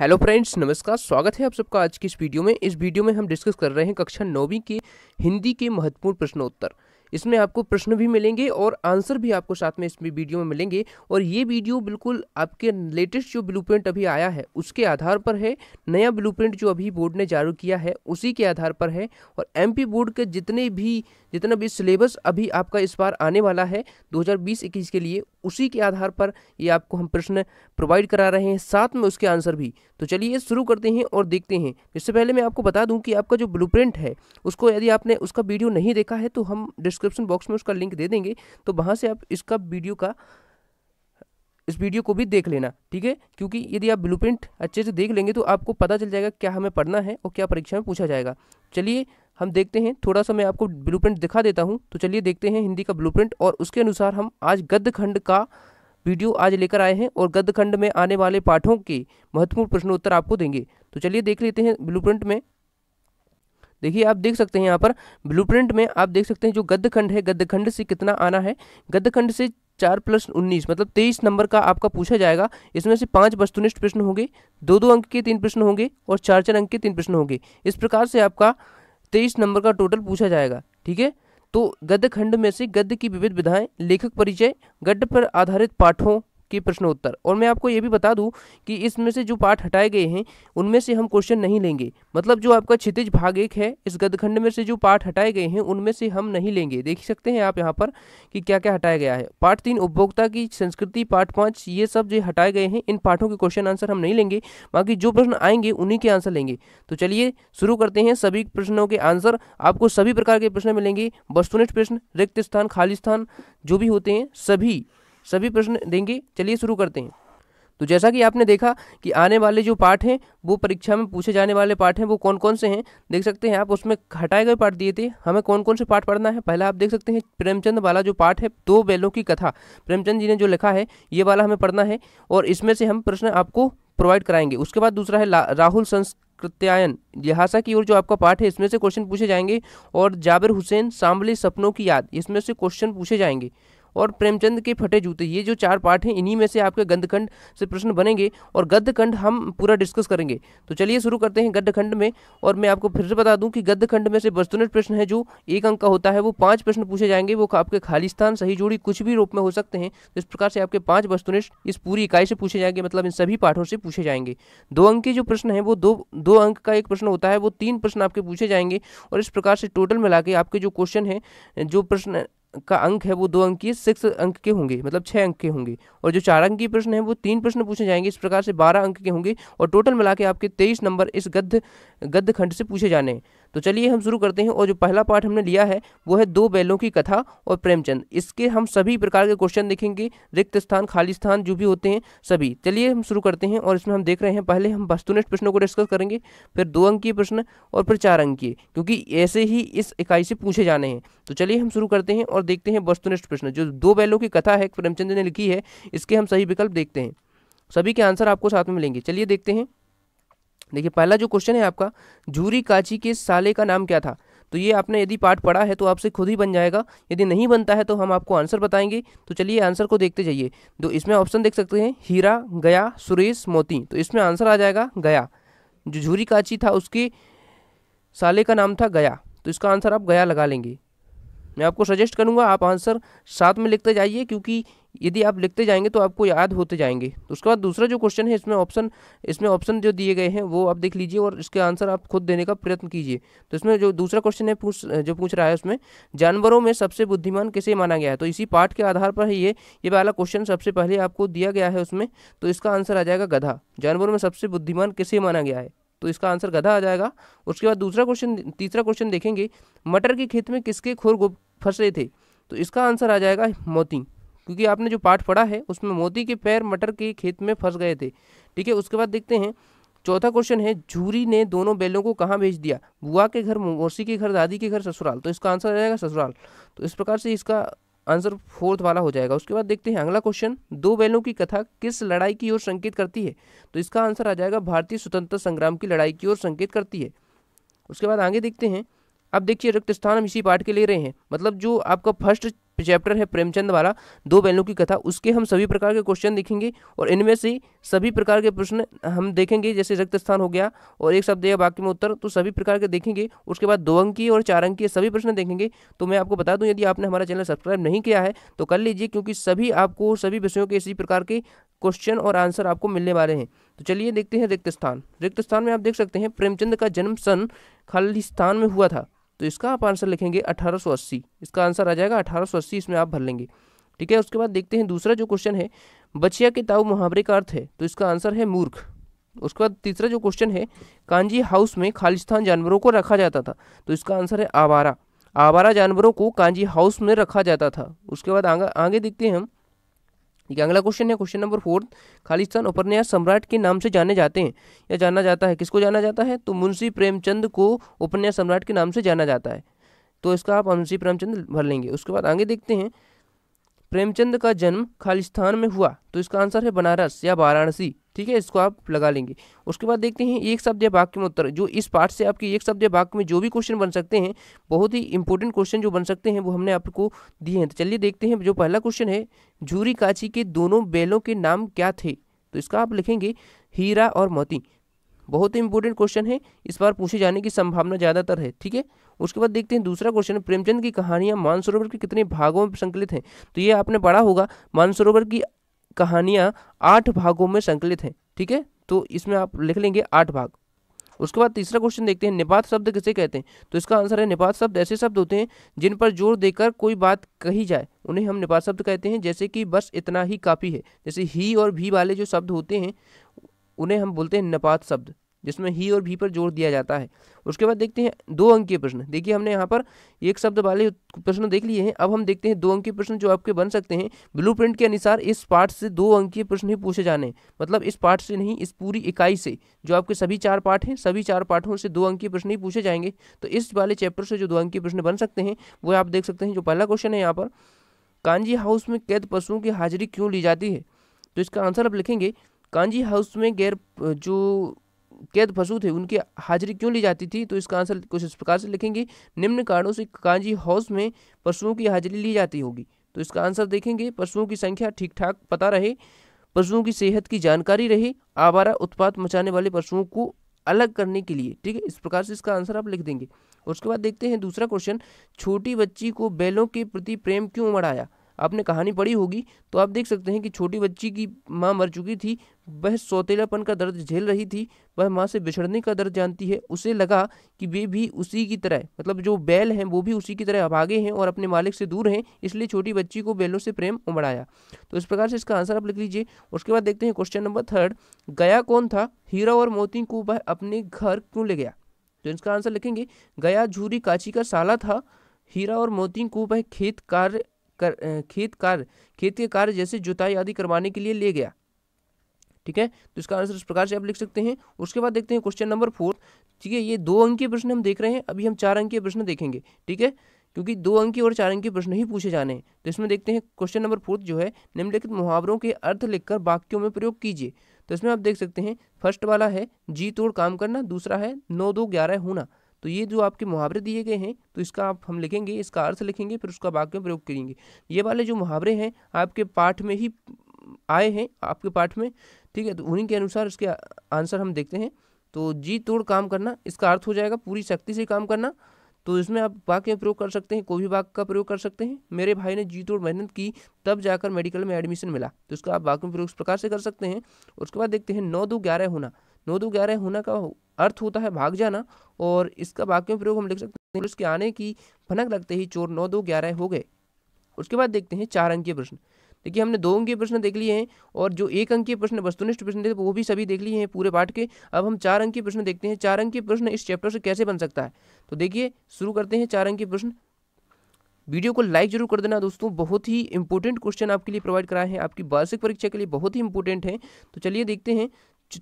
hello friends नमस्कार स्वागत है आप सबका आज की इस वीडियो में इस वीडियो में हम डिस्कस कर रहे हैं कक्षा नौवीं के हिंदी के महत्वपूर्ण प्रश्नोत्तर इसमें आपको प्रश्न भी मिलेंगे और आंसर भी आपको साथ में इसमें वीडियो में मिलेंगे और ये वीडियो बिल्कुल आपके लेटेस्ट जो ब्लू अभी आया है उसके आधार पर है नया ब्लू जो अभी बोर्ड ने जारी किया है उसी के आधार पर है और एम बोर्ड के जितने भी जितना भी सिलेबस अभी आपका इस बार आने वाला है दो हज़ार के लिए उसी के आधार पर ये आपको हम प्रश्न प्रोवाइड करा रहे हैं साथ में उसके आंसर भी तो चलिए शुरू करते हैं और देखते हैं इससे पहले मैं आपको बता दूं कि आपका जो ब्लू है उसको यदि आपने उसका वीडियो नहीं देखा है तो हम डिस्क्रिप्शन बॉक्स में उसका लिंक दे देंगे तो वहाँ से आप इसका वीडियो का इस वीडियो को भी देख लेना ठीक है क्योंकि यदि आप ब्लूप्रिंट अच्छे से देख लेंगे तो आपको पता चल जाएगा क्या हमें पढ़ना है और क्या परीक्षा में पूछा जाएगा चलिए हम देखते हैं थोड़ा सा मैं आपको ब्लू दिखा देता हूँ तो चलिए देखते हैं हिंदी का ब्लू और उसके अनुसार हम आज गद्य खंड का वीडियो आज लेकर आए हैं और गद्य खंड में आने वाले पाठों के महत्वपूर्ण प्रश्नोत्तर आपको देंगे तो चलिए देख लेते हैं ब्लू में देखिए आप देख सकते हैं यहाँ पर ब्लू में आप देख सकते हैं जो गद्य खंड है गद्य खंड से कितना आना है गद्य खंड से चार प्लस उन्नीस मतलब तेईस नंबर का आपका पूछा जाएगा इसमें से पांच वस्तुनिष्ठ प्रश्न होंगे दो दो अंक के तीन प्रश्न होंगे और चार चार अंक के तीन प्रश्न होंगे इस प्रकार से आपका तेईस नंबर का टोटल पूछा जाएगा ठीक है तो गद्य खंड में से गद्य की विविध विधाएं लेखक परिचय गद्य पर आधारित पाठों के प्रश्नोत्तर और मैं आपको ये भी बता दूं कि इसमें से जो पाठ हटाए गए हैं उनमें से हम क्वेश्चन नहीं लेंगे मतलब जो आपका क्षितिज भाग एक है इस गदखंड में से जो पाठ हटाए गए हैं उनमें से हम नहीं लेंगे देख सकते हैं आप यहाँ पर कि क्या क्या हटाया गया है पाठ तीन उपभोक्ता की संस्कृति पाठ पाँच ये सब जो हटाए गए हैं इन पाठों के क्वेश्चन आंसर हम नहीं लेंगे बाकी जो प्रश्न आएंगे उन्हीं के आंसर लेंगे तो चलिए शुरू करते हैं सभी प्रश्नों के आंसर आपको सभी प्रकार के प्रश्न मिलेंगे वस्तुनिष्ठ प्रश्न रिक्त स्थान खाली स्थान जो भी होते हैं सभी सभी प्रश्न देंगे चलिए शुरू करते हैं तो जैसा कि आपने देखा कि आने वाले जो पाठ हैं वो परीक्षा में पूछे जाने वाले पाठ हैं वो कौन कौन से हैं देख सकते हैं आप उसमें हटाए गए पाठ दिए थे हमें कौन कौन से पाठ पढ़ना है पहला आप देख सकते हैं प्रेमचंद वाला जो पाठ है दो बैलों की कथा प्रेमचंद जी ने जो लिखा है ये वाला हमें पढ़ना है और इसमें से हम प्रश्न आपको प्रोवाइड कराएंगे उसके बाद दूसरा है राहुल संस कृत्यायन की ओर जो आपका पाठ है इसमें से क्वेश्चन पूछे जाएंगे और जाबिर हुसैन सांबले सपनों की याद इसमें से क्वेश्चन पूछे जाएंगे और प्रेमचंद के फटे जूते ये जो चार पार्ट हैं इन्हीं में से आपके गद्यखंड से प्रश्न बनेंगे और गद्यखंड हम पूरा डिस्कस करेंगे तो चलिए शुरू करते हैं गद्यखंड में और मैं आपको फिर से बता दूं कि गद्यखंड में से वस्तुनिष्ठ प्रश्न है जो एक अंक का होता है वो पाँच प्रश्न पूछे जाएंगे वो आपके खालिस्तान सही जोड़ी कुछ भी रूप में हो सकते हैं तो इस प्रकार से आपके पाँच वस्तुनिष्ठ इस पूरी इकाई से पूछे जाएंगे मतलब इन सभी पाठों से पूछे जाएंगे दो अंक के जो प्रश्न है वो दो दो अंक का एक प्रश्न होता है वो तीन प्रश्न आपके पूछे जाएंगे और इस प्रकार से टोटल मिला के आपके जो क्वेश्चन है जो प्रश्न का अंक है वो दो अंक की सिक्स अंक के होंगे मतलब छः अंक के होंगे और जो चार अंक प्रश्न है वो तीन प्रश्न पूछे जाएंगे इस प्रकार से बारह अंक के होंगे और टोटल मिला के आपके तेईस नंबर इस गद्ध गद्य खंड से पूछे जाने तो चलिए हम शुरू करते हैं और जो पहला पार्ट हमने लिया है वो है दो बैलों की कथा और प्रेमचंद इसके हम सभी प्रकार के क्वेश्चन देखेंगे रिक्त स्थान खाली स्थान जो भी होते हैं सभी चलिए हम शुरू करते हैं और इसमें हम देख रहे हैं पहले हम वस्तुनिष्ठ प्रश्नों को डिस्कस करेंगे फिर दो अंकीय प्रश्न और फिर चार अंकीय क्योंकि ऐसे ही इस इकाई से पूछे जाने हैं तो चलिए हम शुरू करते हैं और देखते हैं वस्तुनिष्ठ प्रश्न जो दो बैलों की कथा है प्रेमचंद ने लिखी है इसके हम सही विकल्प देखते हैं सभी के आंसर आपको साथ में मिलेंगे चलिए देखते हैं देखिए पहला जो क्वेश्चन है आपका झूरी काची के साले का नाम क्या था तो ये आपने यदि पाठ पढ़ा है तो आपसे खुद ही बन जाएगा यदि नहीं बनता है तो हम आपको आंसर बताएंगे तो चलिए आंसर को देखते जाइए तो इसमें ऑप्शन देख सकते हैं हीरा गया सुरेश मोती तो इसमें आंसर आ जाएगा गया जो झूरी काची था उसके साले का नाम था गया तो इसका आंसर आप गया लगा लेंगे मैं आपको सजेस्ट करूँगा आप आंसर साथ में लिखते जाइए क्योंकि यदि आप लिखते जाएंगे तो आपको याद होते जाएंगे उसके बाद दूसरा जो क्वेश्चन है इसमें ऑप्शन इसमें ऑप्शन जो दिए गए हैं वो आप देख लीजिए और इसके आंसर आप खुद देने का प्रयत्न कीजिए तो इसमें जो दूसरा क्वेश्चन है पूछ जो पूछ रहा है उसमें जानवरों में सबसे बुद्धिमान किसे माना गया है तो इसी पार्ट के आधार पर ही ये ये वाला क्वेश्चन सबसे पहले आपको दिया गया है उसमें तो इसका आंसर आ जाएगा गधा जानवरों में सबसे बुद्धिमान किसे माना गया है तो इसका आंसर गधा आ जाएगा उसके बाद दूसरा क्वेश्चन तीसरा क्वेश्चन देखेंगे मटर के खेत में किसके खुर फंसे थे तो इसका आंसर आ जाएगा मोती क्योंकि आपने जो पाठ पढ़ा है उसमें मोदी के पैर मटर के खेत में फंस गए थे ठीक है उसके बाद देखते हैं चौथा क्वेश्चन है झूरी ने दोनों बैलों को कहाँ भेज दिया बुआ के घर मौसी के घर दादी के घर ससुराल तो इसका आंसर जाएगा ससुराल तो इस प्रकार से इसका आंसर फोर्थ वाला हो जाएगा उसके बाद देखते हैं अगला क्वेश्चन दो बैलों की कथा किस लड़ाई की ओर संकेत करती है तो इसका आंसर आ जाएगा भारतीय स्वतंत्रता संग्राम की लड़ाई की ओर संकेत करती है उसके बाद आगे देखते हैं अब देखिए स्थान हम इसी पार्ट के ले रहे हैं मतलब जो आपका फर्स्ट चैप्टर है प्रेमचंद वाला दो बैलों की कथा उसके हम सभी प्रकार के क्वेश्चन देखेंगे और इनमें से सभी प्रकार के प्रश्न हम देखेंगे जैसे रक्त स्थान हो गया और एक शब्द या वाक्य में उत्तर तो सभी प्रकार के देखेंगे उसके बाद दो अंकीय और चार अंकीय सभी प्रश्न देखेंगे तो मैं आपको बता दूं यदि आपने हमारा चैनल सब्सक्राइब नहीं किया है तो कर लीजिए क्योंकि सभी आपको सभी विषयों के इसी प्रकार के क्वेश्चन और आंसर आपको मिलने वाले हैं तो चलिए देखते हैं रिक्त स्थान रिक्त स्थान में आप देख सकते हैं प्रेमचंद का जन्म सन खालिस्तान में हुआ था तो इसका आप आंसर लिखेंगे 1880 इसका आंसर आ जाएगा 1880 इसमें आप भर लेंगे ठीक है उसके बाद देखते हैं दूसरा जो क्वेश्चन है बचिया के ताऊ मुहावरे का अर्थ है तो इसका आंसर है मूर्ख उसके बाद तीसरा जो क्वेश्चन है कांजी हाउस में खालिस्तान जानवरों को रखा जाता था तो इसका आंसर है आवारा आवारा जानवरों को कांजी हाउस में रखा जाता था उसके बाद आगे आगे देखते हैं हम ठीक है अगला क्वेश्चन है क्वेश्चन नंबर फोर्थ खालिस्तान उपन्यास सम्राट के नाम से जाने जाते हैं या जाना जाता है किसको जाना जाता है तो मुंशी प्रेमचंद को उपन्यास सम्राट के नाम से जाना जाता है तो इसका आप मुंशी प्रेमचंद भर लेंगे उसके बाद आगे देखते हैं प्रेमचंद का जन्म खालिस्तान में हुआ तो इसका आंसर है बनारस या वाराणसी ठीक है इसको आप लगा लेंगे उसके बाद देखते हैं एक शब्द या वाक्य में उत्तर जो इस पार्ट से आपके एक शब्द या वाक्य में जो भी क्वेश्चन बन सकते हैं बहुत ही इंपॉर्टेंट क्वेश्चन जो बन सकते हैं वो हमने आपको दिए हैं तो चलिए देखते हैं जो पहला क्वेश्चन है झूरी काची के दोनों बैलों के नाम क्या थे तो इसका आप लिखेंगे हीरा और मोती बहुत ही इंपॉर्टेंट क्वेश्चन है इस बार पूछे जाने की संभावना ज़्यादातर है ठीक है उसके बाद देखते हैं दूसरा क्वेश्चन प्रेमचंद की कहानियाँ मानसरोवर के कितने भागों में संकलित हैं तो ये आपने पढ़ा होगा मानसरोवर की कहानियाँ आठ भागों में संकलित हैं ठीक है तो इसमें आप लिख लेंगे आठ भाग उसके बाद तीसरा क्वेश्चन देखते हैं निपात शब्द किसे कहते हैं तो इसका आंसर है निपात शब्द ऐसे शब्द होते हैं जिन पर जोर देकर कोई बात कही जाए उन्हें हम निपात शब्द कहते हैं जैसे कि बस इतना ही काफ़ी है जैसे ही और भी वाले जो शब्द होते हैं उन्हें हम बोलते हैं निपात शब्द जिसमें ही और भी पर जोर दिया जाता है उसके बाद देखते हैं दो अंकीय प्रश्न देखिए हमने यहाँ पर एक शब्द वाले प्रश्न देख लिए हैं अब हम देखते हैं दो अंकीय प्रश्न जो आपके बन सकते हैं ब्लू के अनुसार इस पार्ट से दो अंकीय प्रश्न ही पूछे जाने मतलब इस पार्ट से नहीं इस पूरी इकाई से जो आपके सभी चार पार्ट हैं सभी चार पाठों से दो अंकीय प्रश्न ही पूछे जाएंगे तो इस वाले चैप्टर से जो दो अंकीय प्रश्न बन सकते हैं वो आप देख सकते हैं जो पहला क्वेश्चन है यहाँ पर कांजी हाउस में कैद पशुओं की हाजिरी क्यों ली जाती है तो इसका आंसर आप लिखेंगे कांजी हाउस में गैर जो कैद फसू थे उनकी हाजिरी क्यों ली जाती थी तो इसका आंसर कुछ इस प्रकार से लिखेंगे निम्न कारणों से कांजी हाउस में पशुओं की हाजिरी ली जाती होगी तो इसका आंसर देखेंगे पशुओं की संख्या ठीक ठाक पता रहे पशुओं की सेहत की जानकारी रहे आवारा उत्पाद मचाने वाले पशुओं को अलग करने के लिए ठीक है इस प्रकार से इसका आंसर आप लिख देंगे उसके बाद देखते हैं दूसरा क्वेश्चन छोटी बच्ची को बैलों के प्रति प्रेम क्यों उमड़ आया आपने कहानी पढ़ी होगी तो आप देख सकते हैं कि छोटी बच्ची की माँ मर चुकी थी वह सौतेलापन का दर्द झेल रही थी वह माँ से बिछड़ने का दर्द जानती है उसे लगा कि वे भी उसी की तरह मतलब जो बैल हैं वो भी उसी की तरह अभागे हैं और अपने मालिक से दूर हैं इसलिए छोटी बच्ची को बैलों से प्रेम उमड़ाया तो इस प्रकार से इसका आंसर आप लिख लीजिए उसके बाद देखते हैं क्वेश्चन नंबर थर्ड गया कौन था हीरा और मोती को वह अपने घर क्यों ले गया तो इसका आंसर लिखेंगे गया झूरी काची का साला था हीरा और मोती को वह खेत कार्य कर खेत कार्य खेत के कार्य जैसे जुताई आदि करवाने के लिए ले गया ठीक है तो इसका आंसर इस प्रकार से आप लिख सकते हैं उसके बाद देखते हैं क्वेश्चन नंबर फोर्थ ठीक है ये दो अंकीय प्रश्न हम देख रहे हैं अभी हम चार अंकीय प्रश्न देखेंगे ठीक है क्योंकि दो अंकीय और चार अंकीय प्रश्न ही पूछे जाने हैं तो इसमें देखते हैं क्वेश्चन नंबर फोर्थ जो है निम्नलिखित मुहावरों के अर्थ लिखकर वाक्यों में प्रयोग कीजिए तो इसमें आप देख सकते हैं फर्स्ट वाला है जी तोड़ काम करना दूसरा है नौ दो ग्यारह होना तो ये जो आपके मुहावरे दिए गए हैं तो इसका आप हम लिखेंगे इसका अर्थ लिखेंगे फिर उसका वाक्य प्रयोग करेंगे ये वाले जो मुहावरे हैं आपके पाठ में ही आए हैं आपके पाठ में ठीक है तो उन्हीं के अनुसार इसके आंसर हम देखते हैं तो जी तोड़ काम करना इसका अर्थ हो जाएगा पूरी शक्ति से काम करना तो इसमें आप वाक्य में प्रयोग कर सकते हैं कोई भी वाक्य का प्रयोग कर सकते हैं मेरे भाई ने जी तोड़ मेहनत की तब जाकर मेडिकल में एडमिशन मिला तो इसका आप वाक्य में प्रयोग इस प्रकार से कर सकते हैं उसके बाद देखते हैं नौ दो ग्यारह होना नौ दो ग्यारह होना का अर्थ होता है भाग जाना और इसका वाक्य में प्रयोग हम लिख सकते हैं पुलिस के आने की भनक लगते ही चोर नौ दो ग्यारह हो गए उसके बाद देखते हैं चार अंकीय प्रश्न देखिए हमने दो अंकीय प्रश्न देख लिए हैं और जो एक अंकीय प्रश्न वस्तुनिष्ठ प्रश्न थे वो भी सभी देख लिए हैं पूरे पाठ के अब हम चार अंकीय प्रश्न देखते हैं चार अंकीय प्रश्न इस चैप्टर से कैसे बन सकता है तो देखिए शुरू करते हैं चार अंकीय प्रश्न वीडियो को लाइक जरूर कर देना दोस्तों बहुत ही इंपॉर्टेंट क्वेश्चन आपके लिए प्रोवाइड कराए हैं आपकी वार्षिक परीक्षा के लिए बहुत ही इंपॉर्टेंट है तो चलिए देखते हैं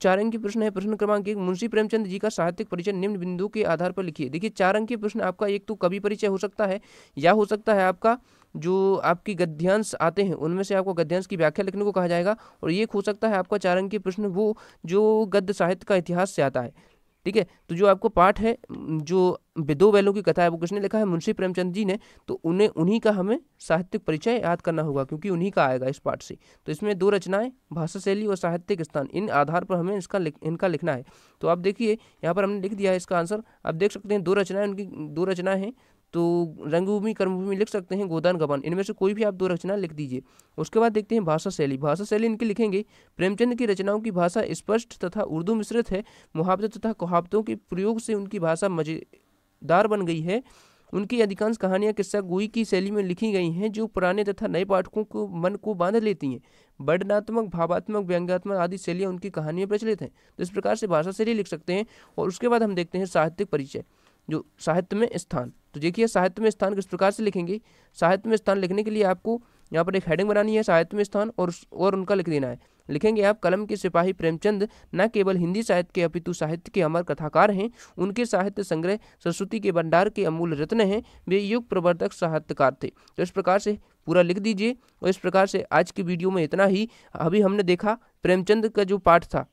चार अंकीय प्रश्न है प्रश्न क्रमांक एक मुंशी प्रेमचंद जी का साहित्यिक परिचय निम्न बिंदु के आधार पर लिखिए देखिए चार अंकीय प्रश्न आपका एक तो कवि परिचय हो सकता है या हो सकता है आपका जो आपकी गद्यांश आते हैं उनमें से आपको गद्यांश की व्याख्या लिखने को कहा जाएगा और ये हो सकता है आपका चार अंकीय प्रश्न वो जो गद्य साहित्य का इतिहास से आता है ठीक है तो जो आपको पाठ है जो दो बैलों की कथा है वो किसने लिखा है मुंशी प्रेमचंद जी ने तो उन्हें उन्हीं का हमें साहित्यिक परिचय याद करना होगा क्योंकि उन्हीं का आएगा इस पाठ से तो इसमें दो रचनाएं भाषा शैली और साहित्यिक स्थान इन आधार पर हमें इसका लिख, इनका लिखना है तो आप देखिए यहाँ पर हमने लिख दिया है इसका आंसर आप देख सकते हैं दो रचनाएं उनकी दो रचनाएं हैं तो रंगभूमि कर्मभूमि लिख सकते हैं गोदान गबान इनमें से कोई भी आप दो रचना लिख दीजिए उसके बाद देखते हैं भाषा शैली भाषा शैली इनकी लिखेंगे प्रेमचंद की रचनाओं की भाषा स्पष्ट तथा उर्दू मिश्रित है मुहावरे तथा कहावतों के प्रयोग से उनकी भाषा मजेदार बन गई है उनकी अधिकांश कहानियां किस्सा गोई की शैली में लिखी गई हैं जो पुराने तथा नए पाठकों को मन को बांध लेती हैं वर्णनात्मक भावात्मक व्यंग्यात्मक आदि शैलियाँ उनकी कहानियों प्रचलित हैं तो इस प्रकार से भाषा शैली लिख सकते हैं और उसके बाद हम देखते हैं साहित्यिक परिचय जो साहित्य में स्थान तो देखिए साहित्य में स्थान किस प्रकार से लिखेंगे साहित्य में स्थान लिखने के लिए आपको यहाँ पर एक हेडिंग बनानी है साहित्य में स्थान और और उनका लिख देना है लिखेंगे आप कलम के सिपाही प्रेमचंद न केवल हिंदी साहित्य के अपितु साहित्य के अमर कथाकार हैं उनके साहित्य संग्रह सरस्वती के भंडार के अमूल रत्न हैं वे युग प्रवर्तक साहित्यकार थे तो इस प्रकार से पूरा लिख दीजिए और इस प्रकार से आज की वीडियो में इतना ही अभी हमने देखा प्रेमचंद का जो पाठ था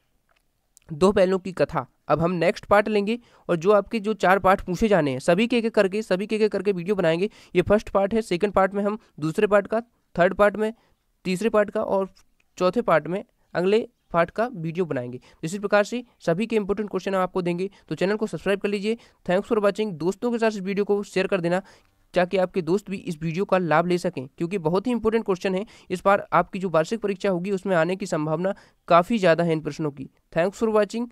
दो पहलों की कथा अब हम नेक्स्ट पार्ट लेंगे और जो आपके जो चार पार्ट पूछे जाने हैं सभी के एक करके सभी के एक करके वीडियो बनाएंगे ये फर्स्ट पार्ट है सेकेंड पार्ट में हम दूसरे पार्ट का थर्ड पार्ट में तीसरे पार्ट का और चौथे पार्ट में अगले पार्ट का वीडियो बनाएंगे इसी प्रकार से सभी के इंपॉर्टेंट क्वेश्चन हम आपको देंगे तो चैनल को सब्सक्राइब कर लीजिए थैंक्स फॉर वॉचिंग दोस्तों के साथ इस वीडियो को शेयर कर देना ताकि आपके दोस्त भी इस वीडियो का लाभ ले सकें क्योंकि बहुत ही इंपॉर्टेंट क्वेश्चन है इस बार आपकी जो वार्षिक परीक्षा होगी उसमें आने की संभावना काफ़ी ज़्यादा है इन प्रश्नों की थैंक्स फॉर वॉचिंग